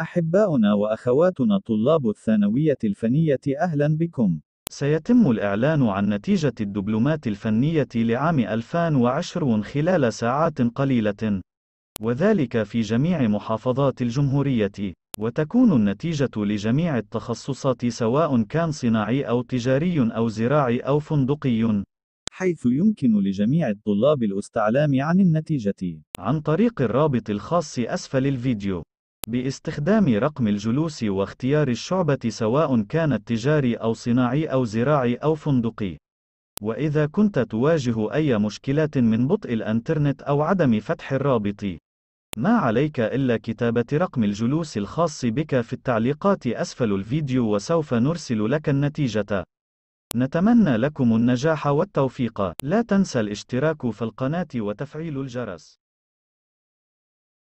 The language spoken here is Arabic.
أحباؤنا وأخواتنا طلاب الثانوية الفنية أهلا بكم. سيتم الإعلان عن نتيجة الدبلومات الفنية لعام 2020 خلال ساعات قليلة، وذلك في جميع محافظات الجمهورية، وتكون النتيجة لجميع التخصصات سواء كان صناعي أو تجاري أو زراعي أو فندقي. حيث يمكن لجميع الطلاب الاستعلام عن النتيجة عن طريق الرابط الخاص أسفل الفيديو باستخدام رقم الجلوس واختيار الشعبة سواء كانت تجاري أو صناعي أو زراعي أو فندقي. وإذا كنت تواجه أي مشكلات من بطء الإنترنت أو عدم فتح الرابط، ما عليك إلا كتابة رقم الجلوس الخاص بك في التعليقات أسفل الفيديو وسوف نرسل لك النتيجة. نتمنى لكم النجاح والتوفيق. لا تنسى الاشتراك في القناة وتفعيل الجرس.